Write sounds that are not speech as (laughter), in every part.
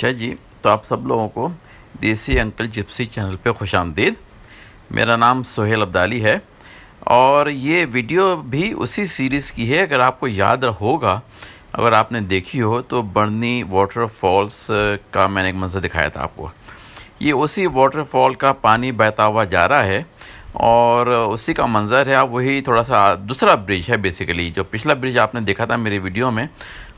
अच्छा जी तो आप सब लोगों को देसी अंकल जिप्सी चैनल पे खुश आमदीद मेरा नाम सोहेल अब्दाली है और ये वीडियो भी उसी सीरीज़ की है अगर आपको याद होगा अगर आपने देखी हो तो बर्नी वाटरफॉल्स का मैंने एक मंजर दिखाया था आपको ये उसी वाटरफॉल का पानी बहता हुआ जा रहा है और उसी का मंज़र है आप वही थोड़ा सा दूसरा ब्रिज है बेसिकली जो पिछला ब्रिज आपने देखा था मेरी वीडियो में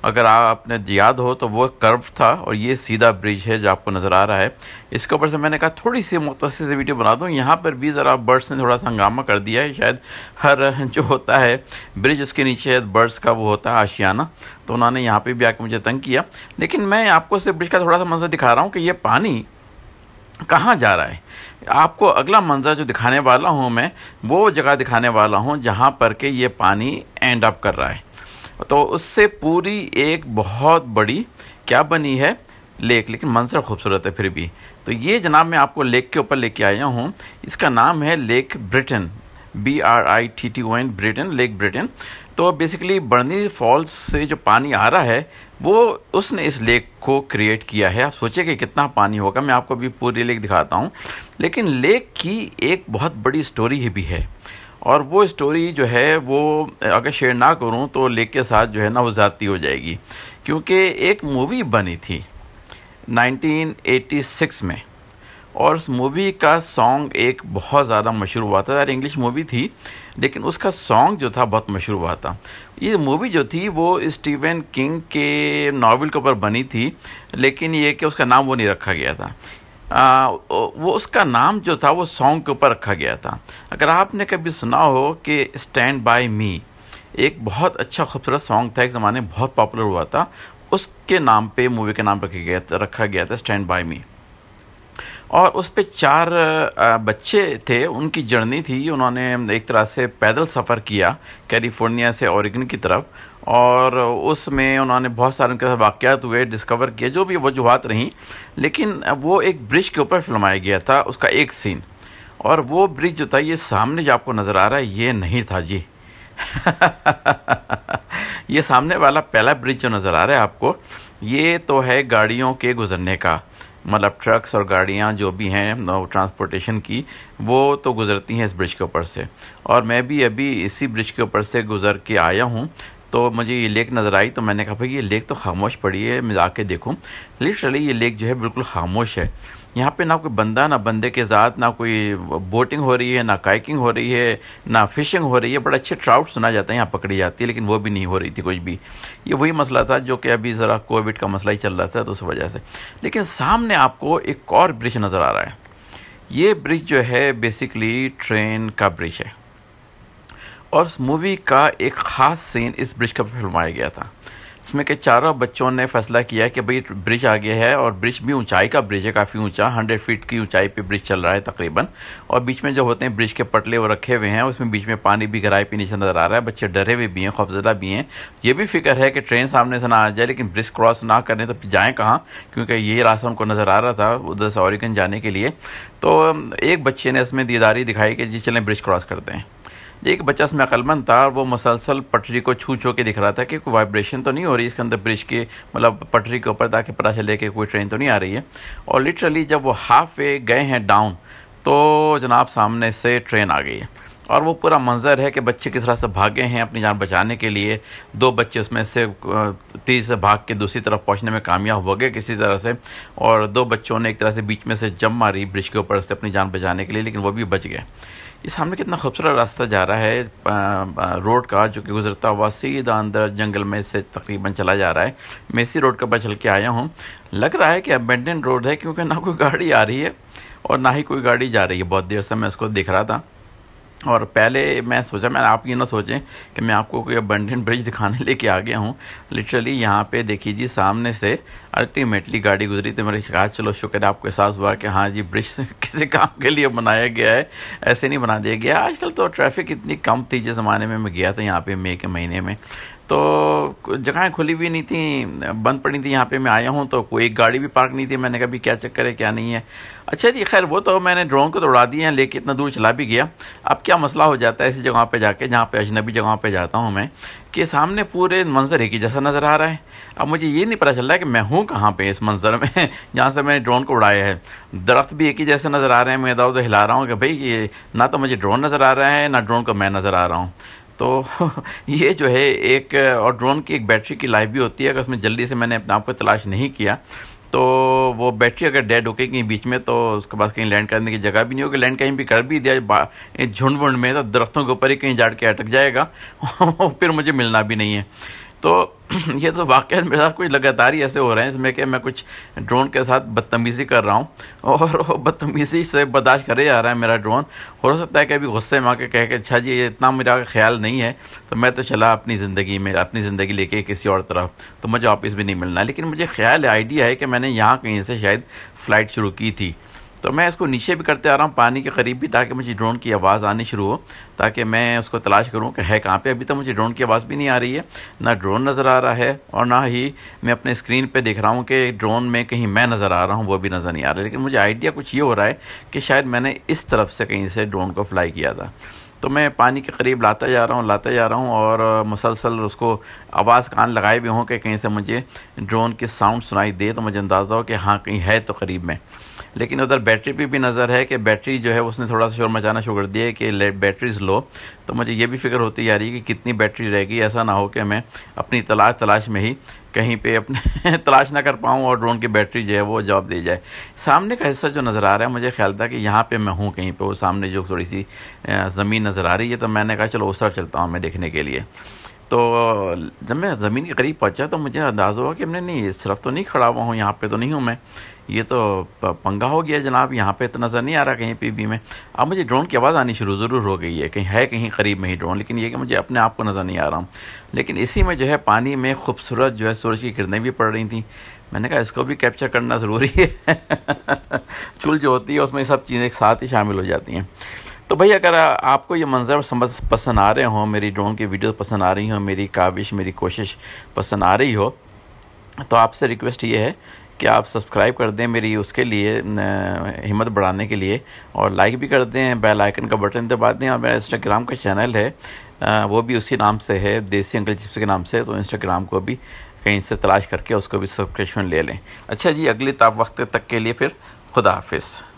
अगर आपने याद हो तो वो कर्व था और ये सीधा ब्रिज है जो आपको नज़र आ रहा है इसके ऊपर से मैंने कहा थोड़ी सी मुख्तर से वीडियो बना दूँ यहाँ पर भी ज़रा बर्ड्स ने थोड़ा सा हंगामा कर दिया है शायद हर (laughs) जो होता है ब्रिज उसके नीचे बर्ड्स का वो होता है आशियाना तो उन्होंने यहाँ पर भी आके मुझे तंग किया लेकिन मैं आपको सिर्फ ब्रिज का थोड़ा सा मंजर दिखा रहा हूँ कि ये पानी कहाँ जा रहा है आपको अगला मंजर जो दिखाने वाला हूँ मैं वो जगह दिखाने वाला हूँ जहाँ पर के ये पानी एंड अप कर रहा है तो उससे पूरी एक बहुत बड़ी क्या बनी है लेक लेकिन मंसर खूबसूरत है फिर भी तो ये जनाब मैं आपको लेक के ऊपर लेके आया हूँ इसका नाम है lake Britton B R I T T O N Britton lake Britton तो बेसिकली बर्नी फॉल्स से जो पानी आ रहा है वो उसने इस लेक को क्रिएट किया है आप सोचिए कि कितना पानी होगा मैं आपको अभी पूरी लेक दिखाता हूँ लेकिन लेक की एक बहुत बड़ी स्टोरी भी है और वो स्टोरी जो है वो अगर शेयर ना करूँ तो लेक के साथ जो है ना वो ज़्यादा हो जाएगी क्योंकि एक मूवी बनी थी 1986 में और उस मूवी का सॉन्ग एक बहुत ज़्यादा मशहूर हुआ था यार इंग्लिश मूवी थी लेकिन उसका सॉन्ग जो था बहुत मशहूर हुआ था ये मूवी जो थी वो स्टीवन किंग के नावल के ऊपर बनी थी लेकिन ये कि उसका नाम वो नहीं रखा गया था आ, वो उसका नाम जो था वो सॉन्ग के ऊपर रखा गया था अगर आपने कभी सुना हो कि स्टैंड बाय मी एक बहुत अच्छा खूबसूरत सॉन्ग था एक ज़माने में बहुत पॉपुलर हुआ था उसके नाम पे मूवी का नाम रखा गया था रखा गया था स्टैंड बाय मी और उस पर चार बच्चे थे उनकी जर्नी थी उन्होंने एक तरह से पैदल सफ़र किया कैलिफोर्निया से ओरिगन की तरफ और उसमें उन्होंने बहुत सारे उनके साथ वाक़ हुए डिस्कवर किए जो भी वजूहत रहीं लेकिन वो एक ब्रिज के ऊपर फिल्माया गया था उसका एक सीन और वो ब्रिज जो था ये सामने जो आपको नज़र आ रहा है ये नहीं था जी (laughs) ये सामने वाला पहला ब्रिज जो नज़र आ रहा है आपको ये तो है गाड़ियों के गुज़रने का मतलब ट्रक्स और गाड़ियाँ जो भी हैं ट्रांसपोर्टेशन की वो तो गुज़रती हैं इस ब्रिज के ऊपर से और मैं भी अभी इसी ब्रिज के ऊपर से गुज़र के आया हूँ तो मुझे ये लेक नज़र आई तो मैंने कहा भाई ये लेक तो खामोश पड़ी है मैं जाके देखूँ लिटरली ये लेक जो है बिल्कुल खामोश है यहाँ पे ना कोई बंदा ना बंदे के साथ ना कोई बोटिंग हो रही है ना काइकिंग हो रही है ना फिशिंग हो रही है बड़े अच्छे ट्राउट सुना जाता है यहाँ पकड़ी जाती है लेकिन वो भी नहीं हो रही थी कुछ भी ये वही मसला था जो कि अभी ज़रा कोविड का मसला ही चल रहा था तो उस वजह से लेकिन सामने आपको एक और ब्रिज नज़र आ रहा है ये ब्रिज जो है बेसिकली ट्रेन का ब्रिज है और उस मूवी का एक ख़ास सीन इस ब्रिज का फिल्माया गया था इसमें के चारों बच्चों ने फैसला किया कि भाई ब्रिज आगे है और ब्रिज भी ऊंचाई का ब्रिज है काफ़ी ऊंचा 100 फीट की ऊंचाई पे ब्रिज चल रहा है तकरीबन और बीच में जो होते हैं ब्रिज के पटले वो रखे हुए हैं उसमें बीच में पानी भी गहराई पीने से नज़र आ रहा है बच्चे डरे हुए भी हैं खौफजदा भी हैं ये भी फिक्र है कि ट्रेन सामने से ना आ जाए लेकिन ब्रिज क्रॉस ना करें तो जाएँ कहाँ क्योंकि ये रास्ता उनको नज़र आ रहा था उधर से जाने के लिए तो एक बच्चे ने इसमें दीदारी दिखाई कि जी चलें ब्रिज क्रॉस करते हैं एक बच्चा उसमें अकलमंद था वो मुसलसल पटरी को छू छू के दिख रहा था कि कोई वाइब्रेशन तो नहीं हो रही इसके अंदर ब्रिज के मतलब पटरी के ऊपर ताकि पता चले कि कोई ट्रेन तो नहीं आ रही है और लिटरली जब वो हाफ वे गए हैं डाउन तो जनाब सामने से ट्रेन आ गई है और वो पूरा मंज़र है कि बच्चे किस तरह से भागे हैं अपनी जान बचाने के लिए दो बच्चे उसमें से तेज़ से भाग के दूसरी तरफ पहुंचने में कामयाब हो गए किसी तरह से और दो बच्चों ने एक तरह से बीच में से जम मारी ब्रिज के ऊपर से अपनी जान बचाने के लिए लेकिन वो भी बच गए ये सामने कितना खूबसूरत रास्ता जा रहा है रोड का जो कि गुजरता हुआ सीधा अंदर जंगल में से तकरीबन चला जा रहा है मैं इसी रोड के ऊपर चल के आया हूँ लग रहा है कि अबेंडेंट रोड है क्योंकि ना कोई गाड़ी आ रही है और ना ही कोई गाड़ी जा रही है बहुत देर से मैं उसको देख रहा था और पहले मैं सोचा मैं आप ये ना सोचें कि मैं आपको कोई अबंडेंट ब्रिज दिखाने (laughs) लेके आ गया हूँ लिटरली यहाँ पे देखिए जी सामने से अल्टीमेटली गाड़ी गुजरी तो मेरे शिकायत चलो शुक्र आपको एहसास हुआ कि हाँ जी ब्रिज (laughs) किसी काम के लिए बनाया गया है ऐसे नहीं बना दिया गया आजकल तो ट्रैफिक इतनी कम थी जिस ज़माने में मैं गया था यहाँ पे मई के महीने में तो जगहें खुली हुई नहीं थी बंद पड़ी थी यहाँ पे मैं आया हूँ तो कोई एक गाड़ी भी पार्क नहीं थी मैंने कहा भी क्या चक्कर है क्या नहीं है अच्छा जी खैर वो तो मैंने ड्रोन को तो उड़ा दिए हैं लेकिन इतना दूर चला भी गया अब क्या मसला हो जाता है ऐसी जगह पे जाके जहाँ पे अजनबी जगहों पे जाता हूँ मैं कि सामने पूरे मंजर एक ही जैसा नज़र आ रहा है अब मुझे ये नहीं पता चल रहा है कि मैं हूँ कहाँ पे इस मंजर में (laughs) जहाँ से मैंने ड्रोन को उड़ाया है दरख्त भी एक ही जैसे नज़र आ रहे हैं मैं इधर उधर हिला रहा हूँ कि भाई ये ना तो मुझे ड्रोन नज़र आ रहा है ना ड्रोन को मैं नज़र आ रहा हूँ तो (laughs) ये जो है एक और ड्रोन की एक बैटरी की लाइफ भी होती है अगर उसमें जल्दी से मैंने अपने आप को तलाश नहीं किया तो वो बैटरी अगर डेड होके कहीं बीच में तो उसके बाद कहीं लैंड करने की जगह भी नहीं होगी लैंड कहीं भी कर भी दिया झुंड वुंड में तो दरख्तों के ऊपर ही कहीं जाड़ के अटक जाएगा (laughs) फिर मुझे मिलना भी नहीं है तो (clears throat) ये तो वाक़ मेरे साथ कुछ लगातार ही ऐसे हो रहे हैं इसमें कि मैं कुछ ड्रोन के साथ बदतमीज़ी कर रहा हूँ और बदतमीज़ी से बर्दाश्त करे जा रहा है मेरा ड्रोन हो सकता है कि अभी गुस्से में आके कह के अच्छा जी ये इतना मेरा ख्याल नहीं है तो मैं तो चला अपनी ज़िंदगी में अपनी ज़िंदगी लेके किसी और तरफ तो मुझे वापस भी नहीं मिलना लेकिन मुझे ख्याल आइडिया है कि मैंने यहाँ कहीं से शायद फ़्लाइट शुरू की थी तो मैं इसको नीचे भी करते आ रहा हूँ पानी के करीब भी ताकि मुझे ड्रोन की आवाज़ आनी शुरू हो ताकि मैं उसको तलाश करूँ कि है कहाँ पे अभी तो मुझे ड्रोन की आवाज़ भी नहीं आ रही है ना ड्रोन नज़र आ रहा है और ना ही मैं अपने स्क्रीन पे देख रहा हूँ कि ड्रोन में कहीं मैं नज़र आ रहा हूँ वो भी नज़र नहीं आ रहा लेकिन मुझे आइडिया कुछ ये हो रहा है कि शायद मैंने इस तरफ से कहीं से ड्रोन को फ्लाई किया था तो मैं पानी के करीब लाता जा रहा हूँ लाता जा रहा हूँ और मुसलसल उसको आवाज़ कान लगाए भी हों कि कहीं से मुझे ड्रोन की साउंड सुनाई दे तो मुझे अंदाज़ा हो कि हाँ कहीं है तो करीब में लेकिन उधर बैटरी पे भी, भी नज़र है कि बैटरी जो है उसने थोड़ा सा शोर मचाना शुरू कर दिया है कि बैटरीज लो तो मुझे ये भी फिक्र होती जा रही है कि कितनी बैटरी रहेगी ऐसा ना हो कि मैं अपनी तलाश तलाश में ही कहीं पे अपने (laughs) तलाश ना कर पाऊँ और ड्रोन की बैटरी जो है वो जवाब दे जाए सामने का हिस्सा जो नज़र आ रहा है मुझे ख्याल था कि यहाँ पे मैं हूँ कहीं पे वो सामने जो थोड़ी सी ज़मीन नज़र आ रही है तो मैंने कहा चलो उस तरफ चलता हूँ मैं देखने के लिए तो जब मैं ज़मीन के करीब पहुंचा तो मुझे अंदाज़ हुआ कि मैंने नहीं सिर्फ तो नहीं खड़ा हुआ हूँ यहाँ पे तो नहीं हूँ मैं ये तो पंगा हो गया जनाब यहाँ पे तो नज़र नहीं आ रहा कहीं पे भी मैं अब मुझे ड्रोन की आवाज़ आनी शुरू ज़रूर हो गई है कहीं है कहीं करीब में ही ड्रोन लेकिन ये कि मुझे अपने आप को नज़र नहीं आ रहा हूँ लेकिन इसी में जो है पानी में खूबसूरत जो है सूरज की किरणें भी पड़ रही थी मैंने कहा इसको भी कैप्चर करना ज़रूरी है (laughs) चूल जो होती है उसमें सब चीज़ें एक साथ ही शामिल हो जाती हैं तो भाई अगर आपको ये मंज़र समझ पसंद आ रहे हों मेरी ड्रोन की वीडियो पसंद आ रही हो मेरी काविश मेरी कोशिश पसंद आ रही हो तो आपसे रिक्वेस्ट ये है कि आप सब्सक्राइब कर दें मेरी उसके लिए हिम्मत बढ़ाने के लिए और लाइक भी कर दें बेल आइकन का बटन दबा दें और मेरा इंस्टाग्राम का चैनल है वो भी उसी नाम से है देसी अंकल चिप्स के नाम से तो इंस्टाग्राम को भी कहीं से तलाश करके उसको भी सब्सक्रिप्शन ले लें अच्छा जी अगले ताप वक्त तक के लिए फिर खुदा हाफिज़